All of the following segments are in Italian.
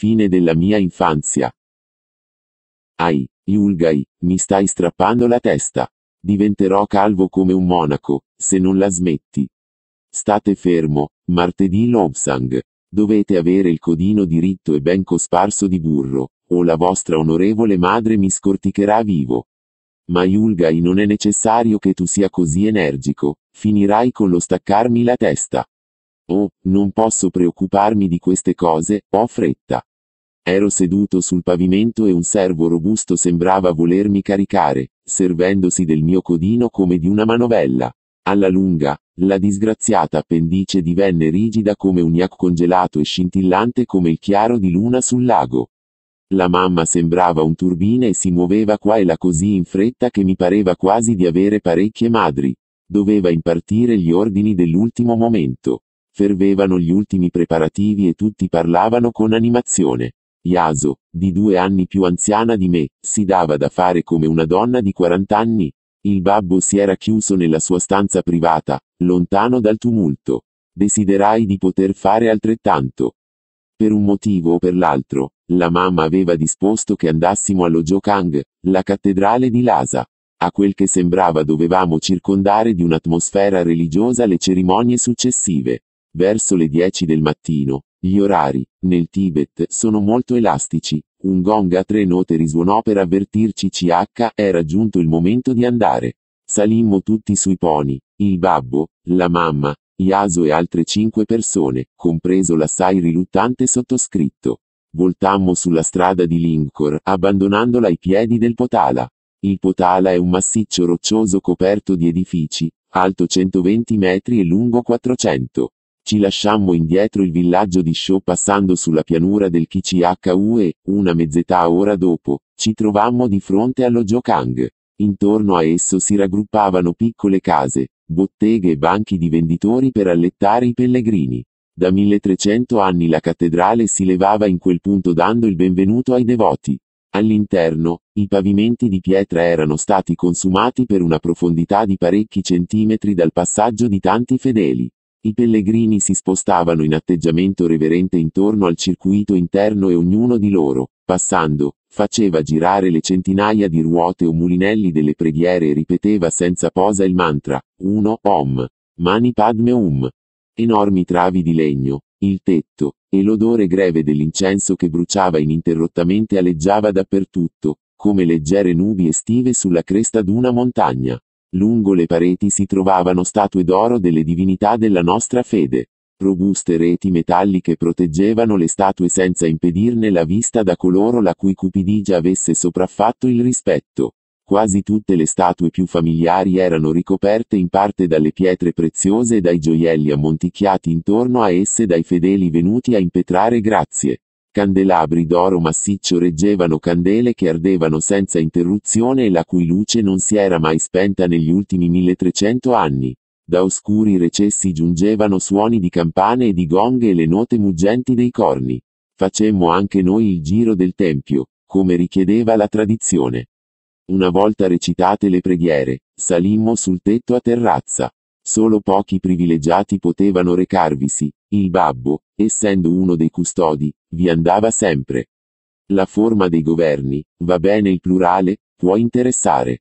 Fine della mia infanzia. Ai, Yulgai, mi stai strappando la testa. Diventerò calvo come un monaco, se non la smetti. State fermo, martedì Lobsang. Dovete avere il codino diritto e ben cosparso di burro, o la vostra onorevole madre mi scorticherà vivo. Ma Yulgai non è necessario che tu sia così energico, finirai con lo staccarmi la testa. Oh, non posso preoccuparmi di queste cose, ho fretta. Ero seduto sul pavimento e un servo robusto sembrava volermi caricare, servendosi del mio codino come di una manovella. Alla lunga, la disgraziata appendice divenne rigida come un yak congelato e scintillante come il chiaro di luna sul lago. La mamma sembrava un turbine e si muoveva qua e là così in fretta che mi pareva quasi di avere parecchie madri. Doveva impartire gli ordini dell'ultimo momento. Fervevano gli ultimi preparativi e tutti parlavano con animazione. Yaso, di due anni più anziana di me, si dava da fare come una donna di 40 anni. Il babbo si era chiuso nella sua stanza privata, lontano dal tumulto. Desiderai di poter fare altrettanto. Per un motivo o per l'altro, la mamma aveva disposto che andassimo allo Jokang, la cattedrale di Lhasa. A quel che sembrava dovevamo circondare di un'atmosfera religiosa le cerimonie successive. Verso le 10 del mattino, gli orari, nel Tibet, sono molto elastici. Un gong a tre note risuonò per avvertirci CH, era giunto il momento di andare. Salimmo tutti sui poni, il babbo, la mamma, Yaso e altre cinque persone, compreso l'assai riluttante sottoscritto. Voltammo sulla strada di Linkor, abbandonandola ai piedi del Potala. Il Potala è un massiccio roccioso coperto di edifici, alto 120 metri e lungo 400. Ci lasciammo indietro il villaggio di Shaw passando sulla pianura del Kichihau e, una mezz'età ora dopo, ci trovammo di fronte allo Jokang. Intorno a esso si raggruppavano piccole case, botteghe e banchi di venditori per allettare i pellegrini. Da 1300 anni la cattedrale si levava in quel punto dando il benvenuto ai devoti. All'interno, i pavimenti di pietra erano stati consumati per una profondità di parecchi centimetri dal passaggio di tanti fedeli. I pellegrini si spostavano in atteggiamento reverente intorno al circuito interno e ognuno di loro, passando, faceva girare le centinaia di ruote o mulinelli delle preghiere e ripeteva senza posa il mantra, uno, Om, Mani Padme Um. Enormi travi di legno, il tetto, e l'odore greve dell'incenso che bruciava ininterrottamente aleggiava dappertutto, come leggere nubi estive sulla cresta d'una montagna. Lungo le pareti si trovavano statue d'oro delle divinità della nostra fede. Robuste reti metalliche proteggevano le statue senza impedirne la vista da coloro la cui cupidigia avesse sopraffatto il rispetto. Quasi tutte le statue più familiari erano ricoperte in parte dalle pietre preziose e dai gioielli ammonticchiati intorno a esse dai fedeli venuti a impetrare grazie candelabri d'oro massiccio reggevano candele che ardevano senza interruzione e la cui luce non si era mai spenta negli ultimi 1300 anni. Da oscuri recessi giungevano suoni di campane e di gong e le note muggenti dei corni. Facemmo anche noi il giro del tempio, come richiedeva la tradizione. Una volta recitate le preghiere, salimmo sul tetto a terrazza. Solo pochi privilegiati potevano recarvisi, il babbo, essendo uno dei custodi, vi andava sempre. La forma dei governi, va bene il plurale, può interessare.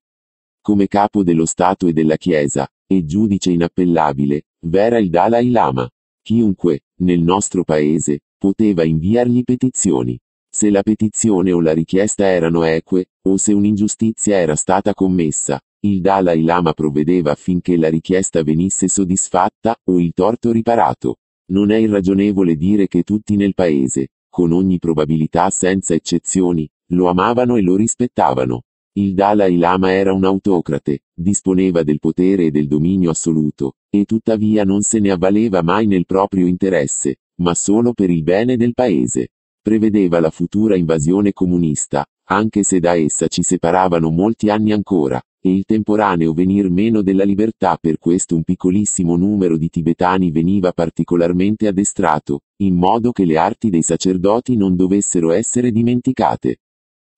Come capo dello Stato e della Chiesa, e giudice inappellabile, vera il Dalai Lama. Chiunque, nel nostro paese, poteva inviargli petizioni. Se la petizione o la richiesta erano eque, o se un'ingiustizia era stata commessa, il Dalai Lama provvedeva affinché la richiesta venisse soddisfatta o il torto riparato. Non è irragionevole dire che tutti nel paese, con ogni probabilità senza eccezioni, lo amavano e lo rispettavano. Il Dalai Lama era un autocrate, disponeva del potere e del dominio assoluto, e tuttavia non se ne avvaleva mai nel proprio interesse, ma solo per il bene del paese. Prevedeva la futura invasione comunista, anche se da essa ci separavano molti anni ancora, e il temporaneo venir meno della libertà per questo un piccolissimo numero di tibetani veniva particolarmente addestrato, in modo che le arti dei sacerdoti non dovessero essere dimenticate.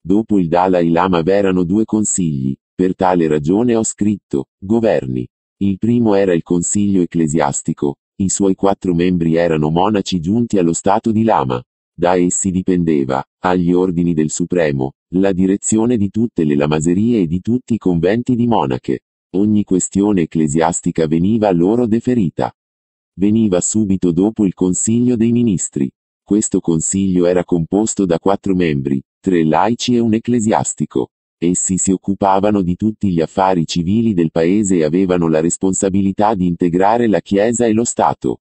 Dopo il Dalai Lama v'erano due consigli, per tale ragione ho scritto, governi. Il primo era il consiglio ecclesiastico, i suoi quattro membri erano monaci giunti allo stato di Lama. Da essi dipendeva, agli ordini del Supremo, la direzione di tutte le lamaserie e di tutti i conventi di monache. Ogni questione ecclesiastica veniva loro deferita. Veniva subito dopo il Consiglio dei Ministri. Questo Consiglio era composto da quattro membri, tre laici e un ecclesiastico. Essi si occupavano di tutti gli affari civili del paese e avevano la responsabilità di integrare la Chiesa e lo Stato.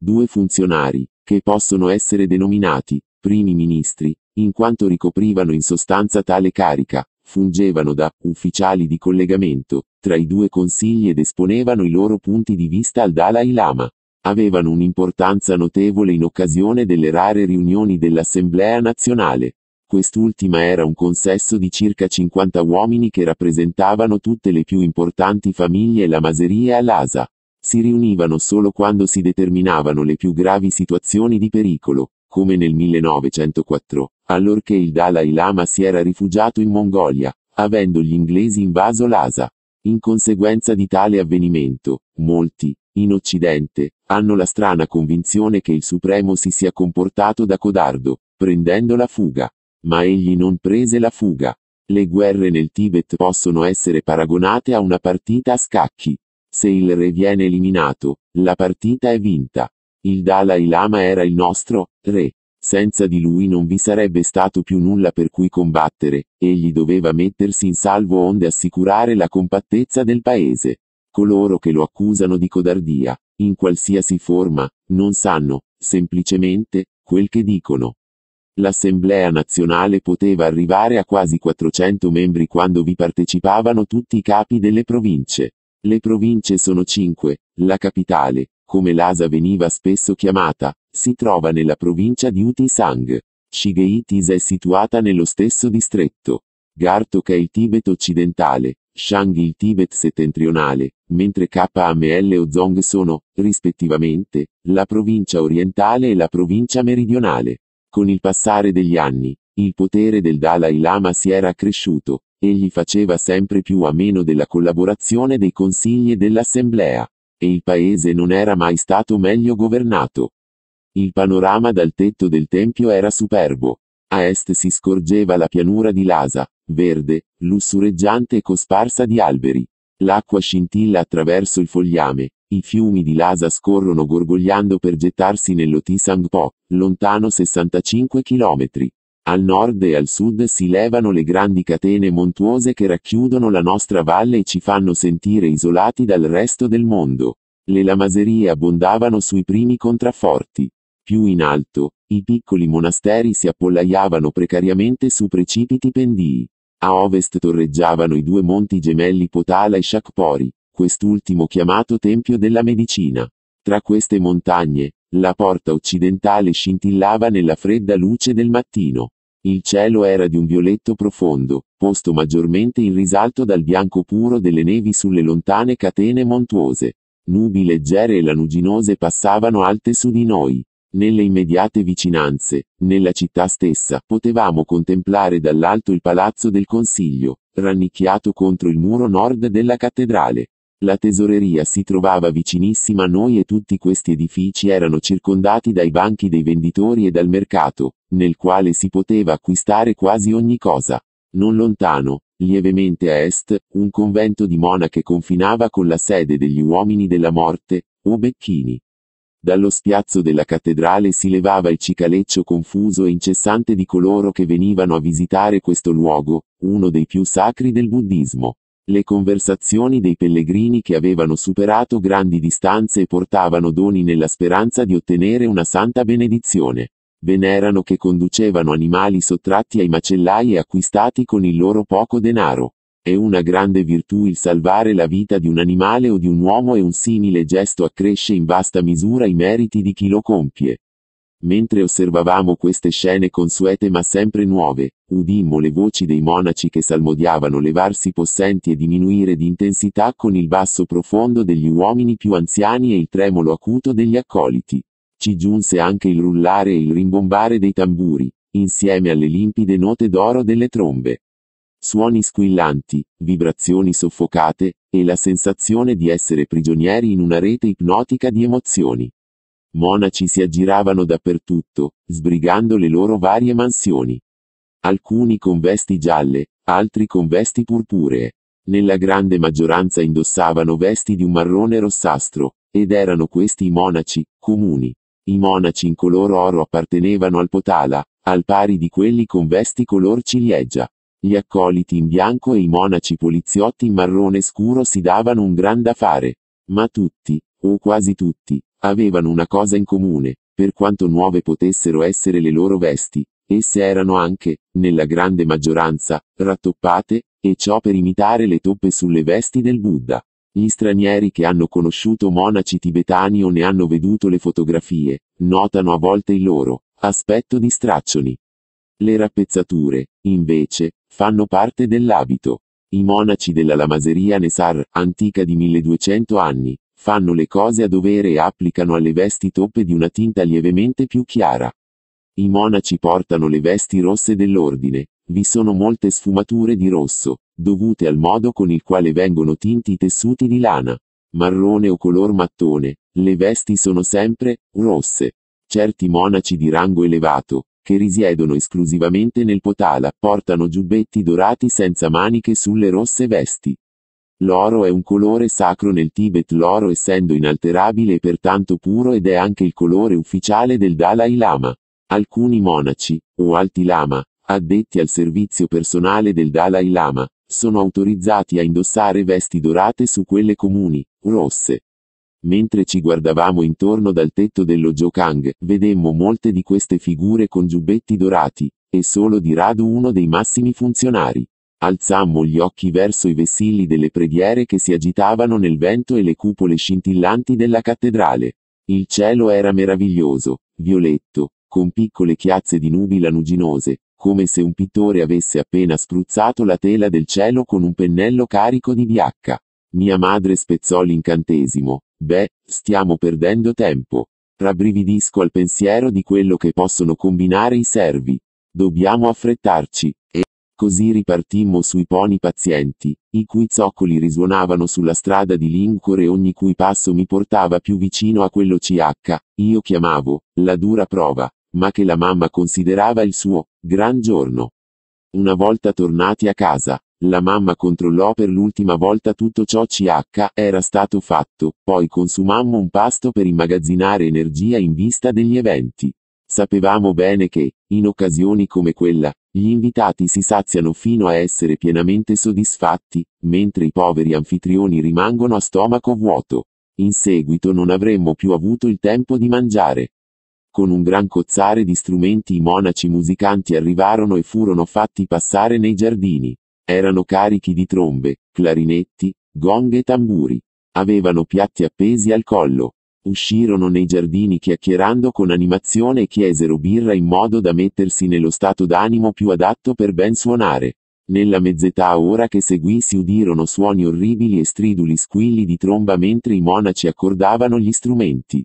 Due funzionari, che possono essere denominati primi ministri, in quanto ricoprivano in sostanza tale carica, fungevano da ufficiali di collegamento tra i due consigli ed esponevano i loro punti di vista al Dalai Lama. Avevano un'importanza notevole in occasione delle rare riunioni dell'Assemblea nazionale. Quest'ultima era un consesso di circa 50 uomini che rappresentavano tutte le più importanti famiglie e la lamaserie all'Asa si riunivano solo quando si determinavano le più gravi situazioni di pericolo, come nel 1904, allorché il Dalai Lama si era rifugiato in Mongolia, avendo gli inglesi invaso l'Asa. In conseguenza di tale avvenimento, molti, in Occidente, hanno la strana convinzione che il Supremo si sia comportato da codardo, prendendo la fuga. Ma egli non prese la fuga. Le guerre nel Tibet possono essere paragonate a una partita a scacchi, se il re viene eliminato, la partita è vinta. Il Dalai Lama era il nostro re. Senza di lui non vi sarebbe stato più nulla per cui combattere, egli doveva mettersi in salvo onde assicurare la compattezza del paese. Coloro che lo accusano di codardia, in qualsiasi forma, non sanno, semplicemente, quel che dicono. L'Assemblea nazionale poteva arrivare a quasi 400 membri quando vi partecipavano tutti i capi delle province. Le province sono cinque, la capitale, come Lhasa veniva spesso chiamata, si trova nella provincia di Utisang. Shigeitis è situata nello stesso distretto. Gartok è il Tibet occidentale, Shang il Tibet settentrionale, mentre Kamel o Zong sono, rispettivamente, la provincia orientale e la provincia meridionale. Con il passare degli anni, il potere del Dalai Lama si era accresciuto, egli faceva sempre più a meno della collaborazione dei consigli e dell'assemblea, e il paese non era mai stato meglio governato. Il panorama dal tetto del tempio era superbo. A est si scorgeva la pianura di Lasa, verde, lussureggiante e cosparsa di alberi. L'acqua scintilla attraverso il fogliame, i fiumi di Lasa scorrono gorgogliando per gettarsi nell'Otisang Po, lontano 65 chilometri. Al nord e al sud si levano le grandi catene montuose che racchiudono la nostra valle e ci fanno sentire isolati dal resto del mondo. Le lamaserie abbondavano sui primi contrafforti. Più in alto, i piccoli monasteri si appollaiavano precariamente su precipiti pendii. A ovest torreggiavano i due monti gemelli Potala e Shakpori, quest'ultimo chiamato Tempio della Medicina. Tra queste montagne, la porta occidentale scintillava nella fredda luce del mattino. Il cielo era di un violetto profondo, posto maggiormente in risalto dal bianco puro delle nevi sulle lontane catene montuose. Nubi leggere e lanuginose passavano alte su di noi. Nelle immediate vicinanze, nella città stessa, potevamo contemplare dall'alto il palazzo del Consiglio, rannicchiato contro il muro nord della cattedrale. La tesoreria si trovava vicinissima a noi e tutti questi edifici erano circondati dai banchi dei venditori e dal mercato, nel quale si poteva acquistare quasi ogni cosa. Non lontano, lievemente a est, un convento di monache confinava con la sede degli uomini della morte, o Becchini. Dallo spiazzo della cattedrale si levava il cicaleccio confuso e incessante di coloro che venivano a visitare questo luogo, uno dei più sacri del buddismo. Le conversazioni dei pellegrini che avevano superato grandi distanze e portavano doni nella speranza di ottenere una santa benedizione. Venerano che conducevano animali sottratti ai macellai e acquistati con il loro poco denaro. È una grande virtù il salvare la vita di un animale o di un uomo e un simile gesto accresce in vasta misura i meriti di chi lo compie. Mentre osservavamo queste scene consuete ma sempre nuove, udimmo le voci dei monaci che salmodiavano levarsi possenti e diminuire di intensità con il basso profondo degli uomini più anziani e il tremolo acuto degli accoliti. Ci giunse anche il rullare e il rimbombare dei tamburi, insieme alle limpide note d'oro delle trombe. Suoni squillanti, vibrazioni soffocate, e la sensazione di essere prigionieri in una rete ipnotica di emozioni. Monaci si aggiravano dappertutto, sbrigando le loro varie mansioni. Alcuni con vesti gialle, altri con vesti purpuree. Nella grande maggioranza indossavano vesti di un marrone rossastro, ed erano questi i monaci, comuni. I monaci in color oro appartenevano al Potala, al pari di quelli con vesti color ciliegia. Gli accoliti in bianco e i monaci poliziotti in marrone scuro si davano un gran da fare. Ma tutti, o quasi tutti, Avevano una cosa in comune, per quanto nuove potessero essere le loro vesti, esse erano anche, nella grande maggioranza, rattoppate, e ciò per imitare le toppe sulle vesti del Buddha. Gli stranieri che hanno conosciuto monaci tibetani o ne hanno veduto le fotografie, notano a volte il loro aspetto di straccioni. Le rappezzature, invece, fanno parte dell'abito. I monaci della Lamaseria Nesar, antica di 1200 anni, fanno le cose a dovere e applicano alle vesti toppe di una tinta lievemente più chiara. I monaci portano le vesti rosse dell'ordine, vi sono molte sfumature di rosso, dovute al modo con il quale vengono tinti i tessuti di lana, marrone o color mattone, le vesti sono sempre rosse. Certi monaci di rango elevato, che risiedono esclusivamente nel potala, portano giubbetti dorati senza maniche sulle rosse vesti. L'oro è un colore sacro nel Tibet, l'oro essendo inalterabile e pertanto puro ed è anche il colore ufficiale del Dalai Lama. Alcuni monaci, o alti lama, addetti al servizio personale del Dalai Lama, sono autorizzati a indossare vesti dorate su quelle comuni, rosse. Mentre ci guardavamo intorno dal tetto dello Jokang, vedemmo molte di queste figure con giubbetti dorati, e solo di rado uno dei massimi funzionari. Alzammo gli occhi verso i vessilli delle preghiere che si agitavano nel vento e le cupole scintillanti della cattedrale. Il cielo era meraviglioso, violetto, con piccole chiazze di nubi lanuginose, come se un pittore avesse appena spruzzato la tela del cielo con un pennello carico di biacca. Mia madre spezzò l'incantesimo. Beh, stiamo perdendo tempo. Rabbrividisco al pensiero di quello che possono combinare i servi. Dobbiamo affrettarci. Così ripartimmo sui poni pazienti, i cui zoccoli risuonavano sulla strada di Lincore e ogni cui passo mi portava più vicino a quello CH, io chiamavo, la dura prova, ma che la mamma considerava il suo, gran giorno. Una volta tornati a casa, la mamma controllò per l'ultima volta tutto ciò CH era stato fatto, poi consumammo un pasto per immagazzinare energia in vista degli eventi. Sapevamo bene che, in occasioni come quella, gli invitati si saziano fino a essere pienamente soddisfatti, mentre i poveri anfitrioni rimangono a stomaco vuoto. In seguito non avremmo più avuto il tempo di mangiare. Con un gran cozzare di strumenti i monaci musicanti arrivarono e furono fatti passare nei giardini. Erano carichi di trombe, clarinetti, gong e tamburi. Avevano piatti appesi al collo. Uscirono nei giardini chiacchierando con animazione e chiesero birra in modo da mettersi nello stato d'animo più adatto per ben suonare. Nella mezz'età ora che seguì si udirono suoni orribili e striduli squilli di tromba mentre i monaci accordavano gli strumenti.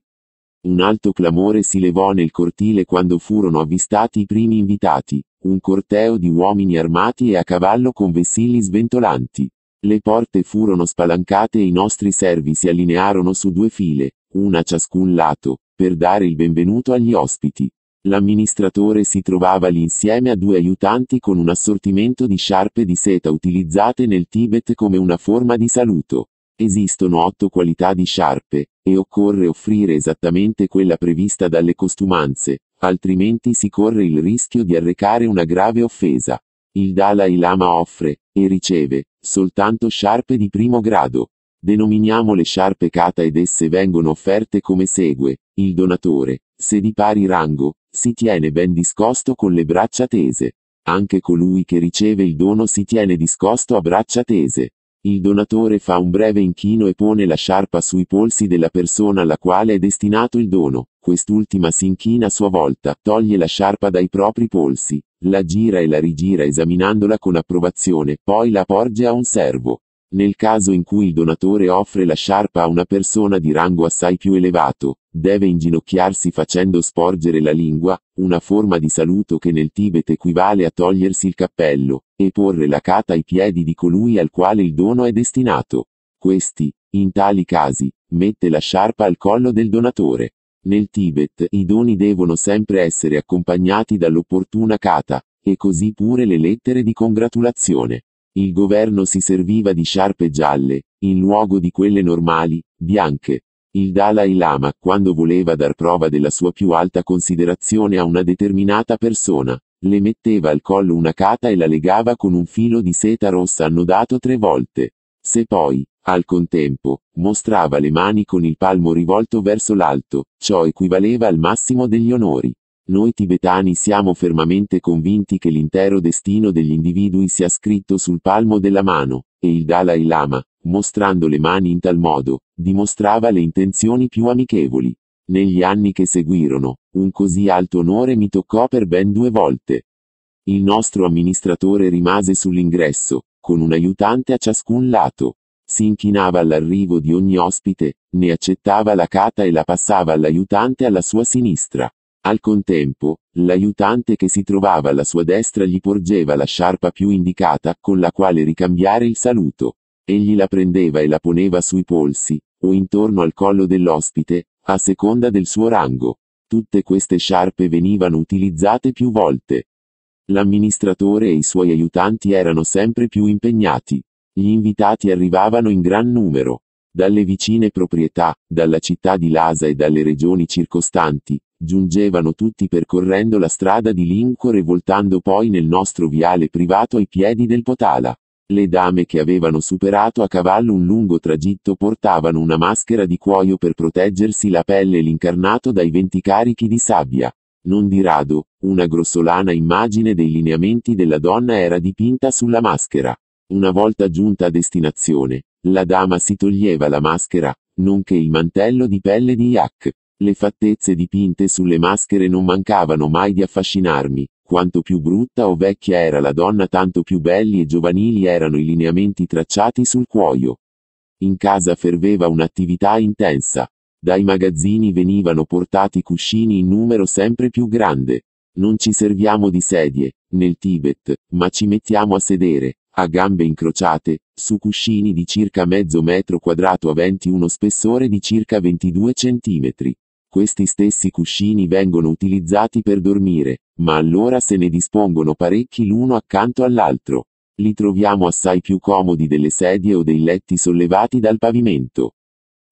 Un alto clamore si levò nel cortile quando furono avvistati i primi invitati, un corteo di uomini armati e a cavallo con vessilli sventolanti. Le porte furono spalancate e i nostri servi si allinearono su due file, una a ciascun lato, per dare il benvenuto agli ospiti. L'amministratore si trovava lì insieme a due aiutanti con un assortimento di sciarpe di seta utilizzate nel Tibet come una forma di saluto. Esistono otto qualità di sciarpe, e occorre offrire esattamente quella prevista dalle costumanze, altrimenti si corre il rischio di arrecare una grave offesa. Il Dalai Lama offre, e riceve, soltanto sciarpe di primo grado denominiamo le sciarpe kata ed esse vengono offerte come segue. Il donatore, se di pari rango, si tiene ben discosto con le braccia tese. Anche colui che riceve il dono si tiene discosto a braccia tese. Il donatore fa un breve inchino e pone la sciarpa sui polsi della persona alla quale è destinato il dono. Quest'ultima si inchina a sua volta, toglie la sciarpa dai propri polsi, la gira e la rigira esaminandola con approvazione, poi la porge a un servo. Nel caso in cui il donatore offre la sciarpa a una persona di rango assai più elevato, deve inginocchiarsi facendo sporgere la lingua, una forma di saluto che nel Tibet equivale a togliersi il cappello, e porre la cata ai piedi di colui al quale il dono è destinato. Questi, in tali casi, mette la sciarpa al collo del donatore. Nel Tibet i doni devono sempre essere accompagnati dall'opportuna cata, e così pure le lettere di congratulazione. Il governo si serviva di sciarpe gialle, in luogo di quelle normali, bianche. Il Dalai Lama, quando voleva dar prova della sua più alta considerazione a una determinata persona, le metteva al collo una cata e la legava con un filo di seta rossa annodato tre volte. Se poi, al contempo, mostrava le mani con il palmo rivolto verso l'alto, ciò equivaleva al massimo degli onori. Noi tibetani siamo fermamente convinti che l'intero destino degli individui sia scritto sul palmo della mano, e il Dalai Lama, mostrando le mani in tal modo, dimostrava le intenzioni più amichevoli. Negli anni che seguirono, un così alto onore mi toccò per ben due volte. Il nostro amministratore rimase sull'ingresso, con un aiutante a ciascun lato. Si inchinava all'arrivo di ogni ospite, ne accettava la cata e la passava all'aiutante alla sua sinistra. Al contempo, l'aiutante che si trovava alla sua destra gli porgeva la sciarpa più indicata, con la quale ricambiare il saluto. Egli la prendeva e la poneva sui polsi, o intorno al collo dell'ospite, a seconda del suo rango. Tutte queste sciarpe venivano utilizzate più volte. L'amministratore e i suoi aiutanti erano sempre più impegnati. Gli invitati arrivavano in gran numero dalle vicine proprietà, dalla città di Lasa e dalle regioni circostanti, giungevano tutti percorrendo la strada di Lincore e voltando poi nel nostro viale privato ai piedi del Potala. Le dame che avevano superato a cavallo un lungo tragitto portavano una maschera di cuoio per proteggersi la pelle e l'incarnato dai venti carichi di sabbia. Non di rado, una grossolana immagine dei lineamenti della donna era dipinta sulla maschera. Una volta giunta a destinazione, la dama si toglieva la maschera, nonché il mantello di pelle di yak. Le fattezze dipinte sulle maschere non mancavano mai di affascinarmi, quanto più brutta o vecchia era la donna tanto più belli e giovanili erano i lineamenti tracciati sul cuoio. In casa ferveva un'attività intensa. Dai magazzini venivano portati cuscini in numero sempre più grande. Non ci serviamo di sedie, nel Tibet, ma ci mettiamo a sedere, a gambe incrociate, su cuscini di circa mezzo metro quadrato aventi uno spessore di circa 22 centimetri. Questi stessi cuscini vengono utilizzati per dormire, ma allora se ne dispongono parecchi l'uno accanto all'altro. Li troviamo assai più comodi delle sedie o dei letti sollevati dal pavimento.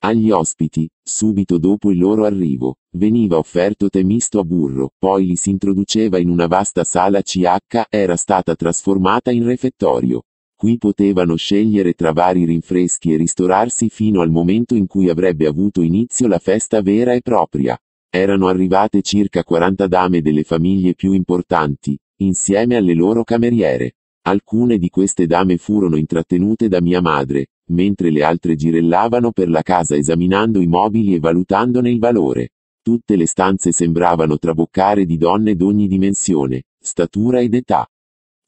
Agli ospiti, subito dopo il loro arrivo, veniva offerto tè misto a burro, poi li si introduceva in una vasta sala CH, era stata trasformata in refettorio qui potevano scegliere tra vari rinfreschi e ristorarsi fino al momento in cui avrebbe avuto inizio la festa vera e propria. Erano arrivate circa 40 dame delle famiglie più importanti, insieme alle loro cameriere. Alcune di queste dame furono intrattenute da mia madre, mentre le altre girellavano per la casa esaminando i mobili e valutandone il valore. Tutte le stanze sembravano traboccare di donne d'ogni dimensione, statura ed età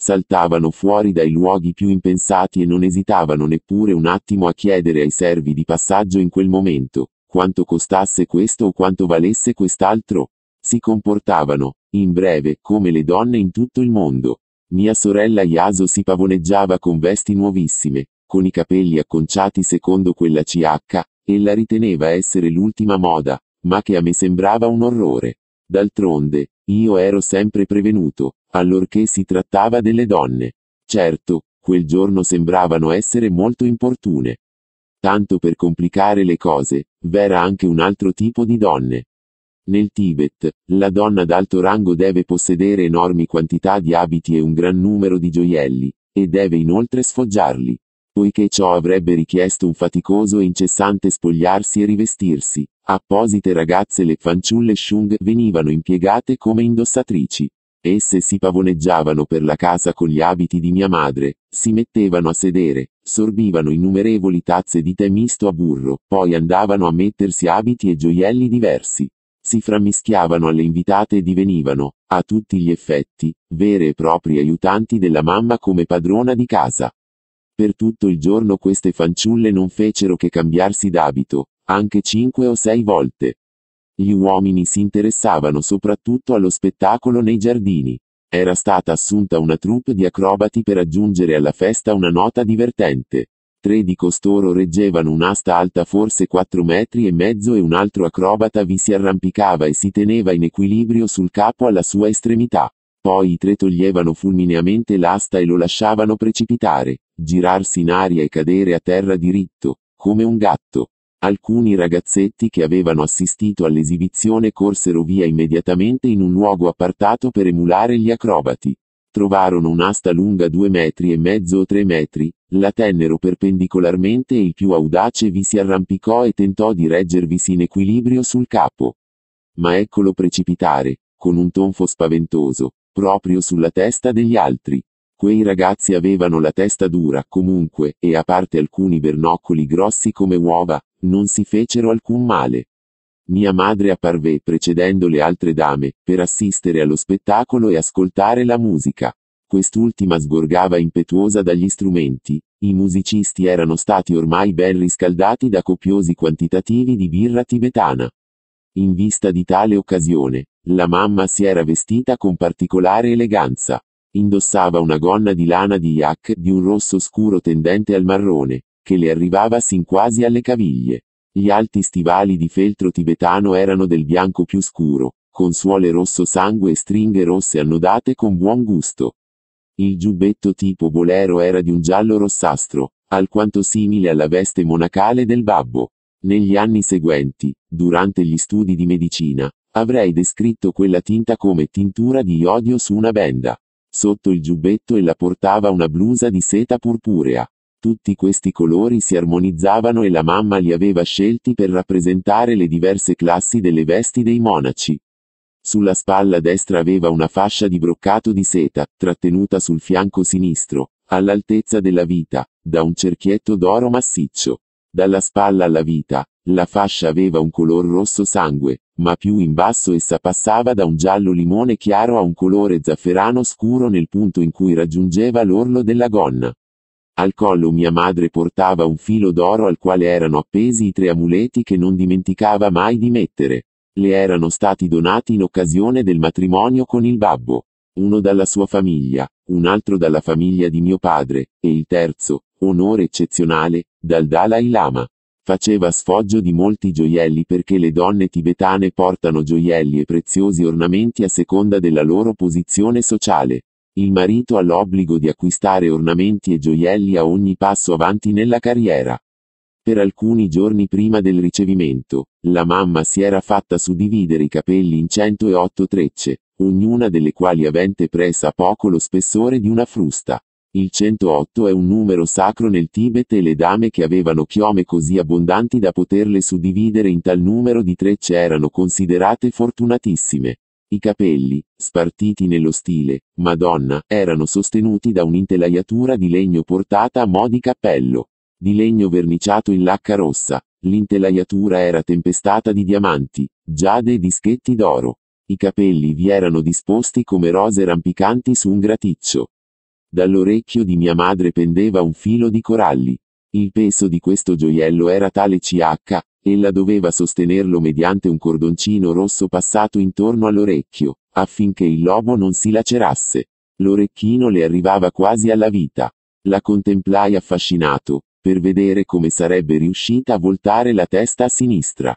saltavano fuori dai luoghi più impensati e non esitavano neppure un attimo a chiedere ai servi di passaggio in quel momento, quanto costasse questo o quanto valesse quest'altro. Si comportavano, in breve, come le donne in tutto il mondo. Mia sorella Iaso si pavoneggiava con vesti nuovissime, con i capelli acconciati secondo quella CH, e la riteneva essere l'ultima moda, ma che a me sembrava un orrore. D'altronde, io ero sempre prevenuto, allorché si trattava delle donne. Certo, quel giorno sembravano essere molto importune. Tanto per complicare le cose, v'era anche un altro tipo di donne. Nel Tibet, la donna d'alto rango deve possedere enormi quantità di abiti e un gran numero di gioielli, e deve inoltre sfoggiarli, poiché ciò avrebbe richiesto un faticoso e incessante spogliarsi e rivestirsi. Apposite ragazze le fanciulle Shung venivano impiegate come indossatrici. Esse si pavoneggiavano per la casa con gli abiti di mia madre, si mettevano a sedere, sorbivano innumerevoli tazze di tè misto a burro, poi andavano a mettersi abiti e gioielli diversi. Si frammischiavano alle invitate e divenivano, a tutti gli effetti, vere e proprie aiutanti della mamma come padrona di casa. Per tutto il giorno queste fanciulle non fecero che cambiarsi d'abito, anche cinque o sei volte. Gli uomini si interessavano soprattutto allo spettacolo nei giardini. Era stata assunta una troupe di acrobati per aggiungere alla festa una nota divertente. Tre di costoro reggevano un'asta alta forse 4 metri e mezzo e un altro acrobata vi si arrampicava e si teneva in equilibrio sul capo alla sua estremità. Poi i tre toglievano fulmineamente l'asta e lo lasciavano precipitare, girarsi in aria e cadere a terra diritto, come un gatto. Alcuni ragazzetti che avevano assistito all'esibizione corsero via immediatamente in un luogo appartato per emulare gli acrobati. Trovarono un'asta lunga due metri e mezzo o tre metri, la tennero perpendicolarmente e il più audace vi si arrampicò e tentò di reggervisi in equilibrio sul capo. Ma eccolo precipitare, con un tonfo spaventoso, proprio sulla testa degli altri. Quei ragazzi avevano la testa dura, comunque, e a parte alcuni bernoccoli grossi come uova, non si fecero alcun male. Mia madre apparve precedendo le altre dame, per assistere allo spettacolo e ascoltare la musica. Quest'ultima sgorgava impetuosa dagli strumenti, i musicisti erano stati ormai ben riscaldati da copiosi quantitativi di birra tibetana. In vista di tale occasione, la mamma si era vestita con particolare eleganza. Indossava una gonna di lana di yak di un rosso scuro tendente al marrone, che le arrivava sin quasi alle caviglie. Gli alti stivali di feltro tibetano erano del bianco più scuro, con suole rosso sangue e stringhe rosse annodate con buon gusto. Il giubbetto tipo bolero era di un giallo rossastro, alquanto simile alla veste monacale del babbo. Negli anni seguenti, durante gli studi di medicina, avrei descritto quella tinta come tintura di iodio su una benda. Sotto il giubbetto ella portava una blusa di seta purpurea, tutti questi colori si armonizzavano e la mamma li aveva scelti per rappresentare le diverse classi delle vesti dei monaci. Sulla spalla destra aveva una fascia di broccato di seta, trattenuta sul fianco sinistro, all'altezza della vita, da un cerchietto d'oro massiccio. Dalla spalla alla vita, la fascia aveva un color rosso sangue, ma più in basso essa passava da un giallo limone chiaro a un colore zafferano scuro nel punto in cui raggiungeva l'orlo della gonna. Al collo mia madre portava un filo d'oro al quale erano appesi i tre amuleti che non dimenticava mai di mettere. Le erano stati donati in occasione del matrimonio con il babbo. Uno dalla sua famiglia, un altro dalla famiglia di mio padre, e il terzo, onore eccezionale, dal Dalai Lama. Faceva sfoggio di molti gioielli perché le donne tibetane portano gioielli e preziosi ornamenti a seconda della loro posizione sociale. Il marito ha l'obbligo di acquistare ornamenti e gioielli a ogni passo avanti nella carriera. Per alcuni giorni prima del ricevimento, la mamma si era fatta suddividere i capelli in 108 trecce, ognuna delle quali avente presa poco lo spessore di una frusta. Il 108 è un numero sacro nel Tibet e le dame che avevano chiome così abbondanti da poterle suddividere in tal numero di trecce erano considerate fortunatissime. I capelli, spartiti nello stile, Madonna, erano sostenuti da un'intelaiatura di legno portata a mo' di cappello, di legno verniciato in lacca rossa. L'intelaiatura era tempestata di diamanti, giade e dischetti d'oro. I capelli vi erano disposti come rose rampicanti su un graticcio. Dall'orecchio di mia madre pendeva un filo di coralli. Il peso di questo gioiello era tale ch Ella doveva sostenerlo mediante un cordoncino rosso passato intorno all'orecchio, affinché il lobo non si lacerasse. L'orecchino le arrivava quasi alla vita. La contemplai affascinato, per vedere come sarebbe riuscita a voltare la testa a sinistra.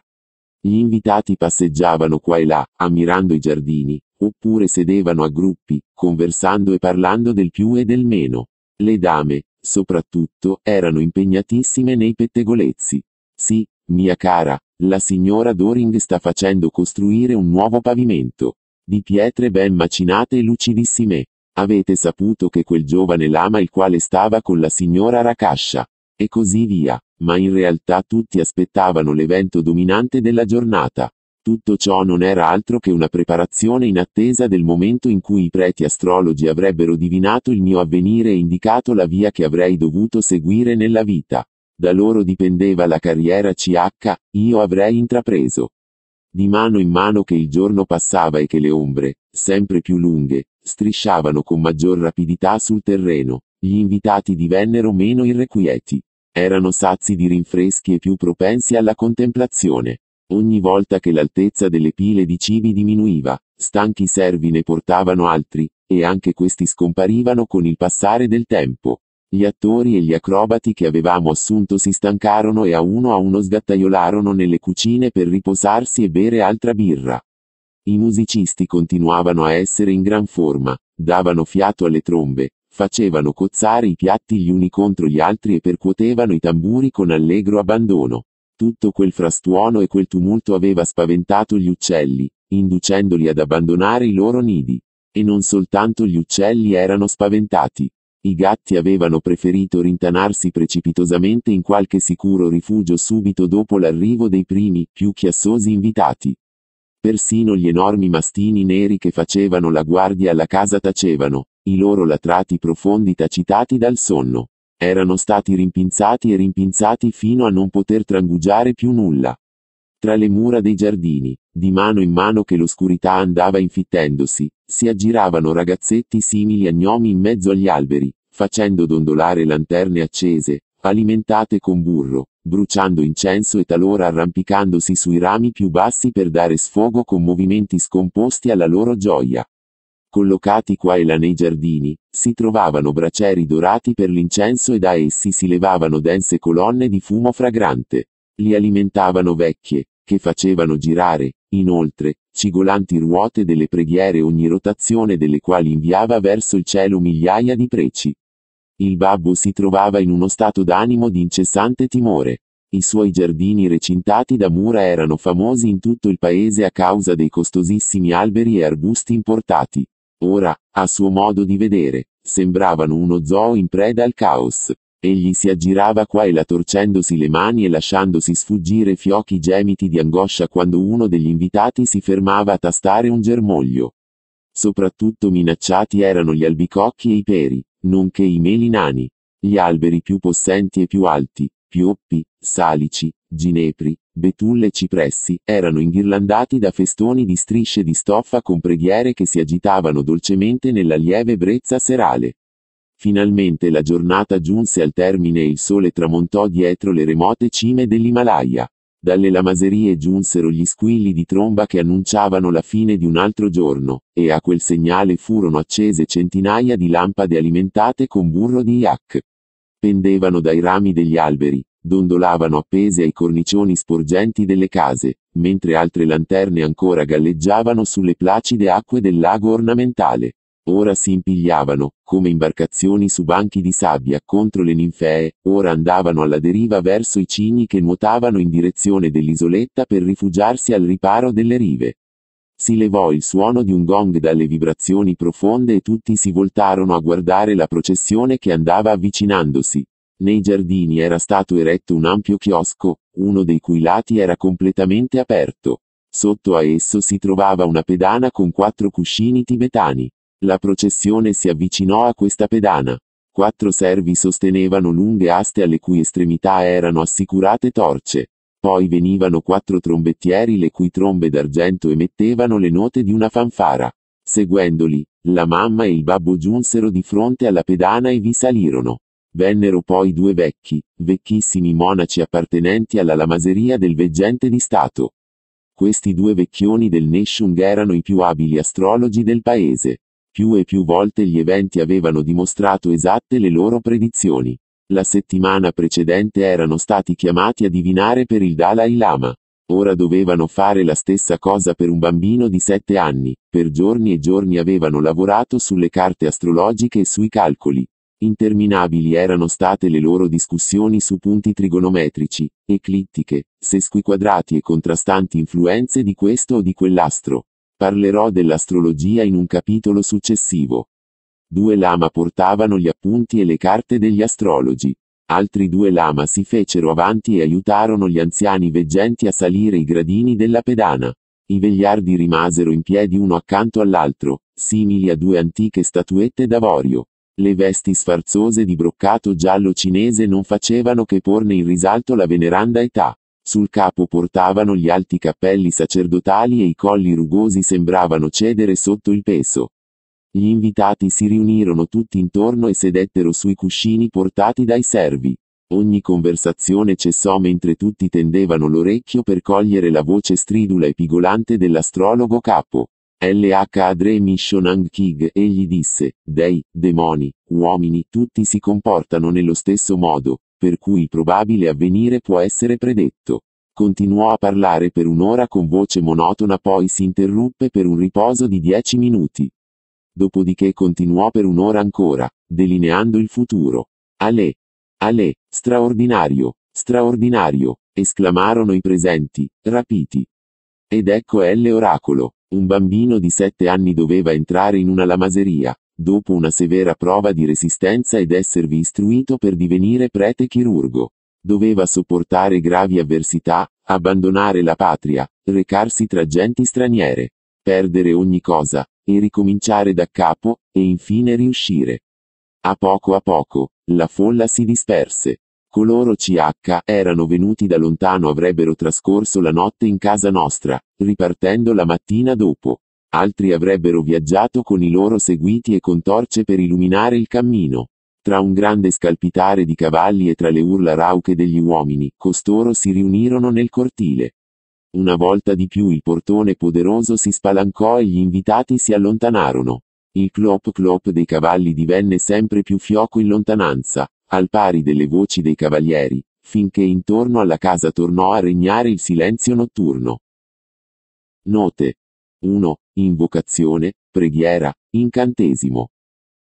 Gli invitati passeggiavano qua e là, ammirando i giardini, oppure sedevano a gruppi, conversando e parlando del più e del meno. Le dame, soprattutto, erano impegnatissime nei pettegolezzi. Sì, mia cara, la signora Doring sta facendo costruire un nuovo pavimento. Di pietre ben macinate e lucidissime. Avete saputo che quel giovane lama il quale stava con la signora Rakasha. E così via. Ma in realtà tutti aspettavano l'evento dominante della giornata. Tutto ciò non era altro che una preparazione in attesa del momento in cui i preti astrologi avrebbero divinato il mio avvenire e indicato la via che avrei dovuto seguire nella vita da loro dipendeva la carriera CH, io avrei intrapreso. Di mano in mano che il giorno passava e che le ombre, sempre più lunghe, strisciavano con maggior rapidità sul terreno, gli invitati divennero meno irrequieti. Erano sazi di rinfreschi e più propensi alla contemplazione. Ogni volta che l'altezza delle pile di cibi diminuiva, stanchi servi ne portavano altri, e anche questi scomparivano con il passare del tempo. Gli attori e gli acrobati che avevamo assunto si stancarono e a uno a uno sgattaiolarono nelle cucine per riposarsi e bere altra birra. I musicisti continuavano a essere in gran forma, davano fiato alle trombe, facevano cozzare i piatti gli uni contro gli altri e percuotevano i tamburi con allegro abbandono. Tutto quel frastuono e quel tumulto aveva spaventato gli uccelli, inducendoli ad abbandonare i loro nidi. E non soltanto gli uccelli erano spaventati. I gatti avevano preferito rintanarsi precipitosamente in qualche sicuro rifugio subito dopo l'arrivo dei primi, più chiassosi invitati. Persino gli enormi mastini neri che facevano la guardia alla casa tacevano, i loro latrati profondi tacitati dal sonno. Erano stati rimpinzati e rimpinzati fino a non poter trangugiare più nulla. Tra le mura dei giardini, di mano in mano che l'oscurità andava infittendosi, si aggiravano ragazzetti simili a gnomi in mezzo agli alberi, facendo dondolare lanterne accese, alimentate con burro, bruciando incenso e talora arrampicandosi sui rami più bassi per dare sfogo con movimenti scomposti alla loro gioia. Collocati qua e là nei giardini, si trovavano braceri dorati per l'incenso e da essi si levavano dense colonne di fumo fragrante. Li alimentavano vecchie, che facevano girare, Inoltre, cigolanti ruote delle preghiere ogni rotazione delle quali inviava verso il cielo migliaia di preci. Il babbo si trovava in uno stato d'animo di incessante timore. I suoi giardini recintati da mura erano famosi in tutto il paese a causa dei costosissimi alberi e arbusti importati. Ora, a suo modo di vedere, sembravano uno zoo in preda al caos. Egli si aggirava qua e là torcendosi le mani e lasciandosi sfuggire fiochi gemiti di angoscia quando uno degli invitati si fermava a tastare un germoglio. Soprattutto minacciati erano gli albicocchi e i peri, nonché i melinani. Gli alberi più possenti e più alti, pioppi, salici, ginepri, betulle e cipressi, erano inghirlandati da festoni di strisce di stoffa con preghiere che si agitavano dolcemente nella lieve brezza serale. Finalmente la giornata giunse al termine e il sole tramontò dietro le remote cime dell'Himalaya. Dalle lamaserie giunsero gli squilli di tromba che annunciavano la fine di un altro giorno, e a quel segnale furono accese centinaia di lampade alimentate con burro di yak. Pendevano dai rami degli alberi, dondolavano appese ai cornicioni sporgenti delle case, mentre altre lanterne ancora galleggiavano sulle placide acque del lago ornamentale ora si impigliavano, come imbarcazioni su banchi di sabbia, contro le ninfee, ora andavano alla deriva verso i cigni che nuotavano in direzione dell'isoletta per rifugiarsi al riparo delle rive. Si levò il suono di un gong dalle vibrazioni profonde e tutti si voltarono a guardare la processione che andava avvicinandosi. Nei giardini era stato eretto un ampio chiosco, uno dei cui lati era completamente aperto. Sotto a esso si trovava una pedana con quattro cuscini tibetani. La processione si avvicinò a questa pedana. Quattro servi sostenevano lunghe aste alle cui estremità erano assicurate torce. Poi venivano quattro trombettieri le cui trombe d'argento emettevano le note di una fanfara. Seguendoli, la mamma e il babbo giunsero di fronte alla pedana e vi salirono. Vennero poi due vecchi, vecchissimi monaci appartenenti alla lamaseria del veggente di Stato. Questi due vecchioni del Neshung erano i più abili astrologi del paese più e più volte gli eventi avevano dimostrato esatte le loro predizioni. La settimana precedente erano stati chiamati a divinare per il Dalai Lama. Ora dovevano fare la stessa cosa per un bambino di sette anni. Per giorni e giorni avevano lavorato sulle carte astrologiche e sui calcoli. Interminabili erano state le loro discussioni su punti trigonometrici, eclittiche, sesquiquadrati e contrastanti influenze di questo o di quell'astro. Parlerò dell'astrologia in un capitolo successivo. Due lama portavano gli appunti e le carte degli astrologi. Altri due lama si fecero avanti e aiutarono gli anziani veggenti a salire i gradini della pedana. I vegliardi rimasero in piedi uno accanto all'altro, simili a due antiche statuette d'avorio. Le vesti sfarzose di broccato giallo cinese non facevano che porne in risalto la veneranda età. Sul capo portavano gli alti cappelli sacerdotali e i colli rugosi sembravano cedere sotto il peso. Gli invitati si riunirono tutti intorno e sedettero sui cuscini portati dai servi. Ogni conversazione cessò mentre tutti tendevano l'orecchio per cogliere la voce stridula e pigolante dell'astrologo capo. L.H. Adre Mishonang Kig, egli disse, Dei, demoni, uomini, tutti si comportano nello stesso modo, per cui il probabile avvenire può essere predetto. Continuò a parlare per un'ora con voce monotona poi si interruppe per un riposo di dieci minuti. Dopodiché continuò per un'ora ancora, delineando il futuro. Ale. Ale, straordinario, straordinario, esclamarono i presenti, rapiti. Ed ecco L. Oracolo. Un bambino di sette anni doveva entrare in una lamaseria, dopo una severa prova di resistenza ed esservi istruito per divenire prete chirurgo. Doveva sopportare gravi avversità, abbandonare la patria, recarsi tra genti straniere, perdere ogni cosa, e ricominciare da capo, e infine riuscire. A poco a poco, la folla si disperse. Coloro CH erano venuti da lontano avrebbero trascorso la notte in casa nostra, ripartendo la mattina dopo. Altri avrebbero viaggiato con i loro seguiti e con torce per illuminare il cammino. Tra un grande scalpitare di cavalli e tra le urla rauche degli uomini, costoro si riunirono nel cortile. Una volta di più il portone poderoso si spalancò e gli invitati si allontanarono. Il clop clop dei cavalli divenne sempre più fioco in lontananza, al pari delle voci dei cavalieri, finché intorno alla casa tornò a regnare il silenzio notturno. Note. 1. Invocazione, preghiera, incantesimo.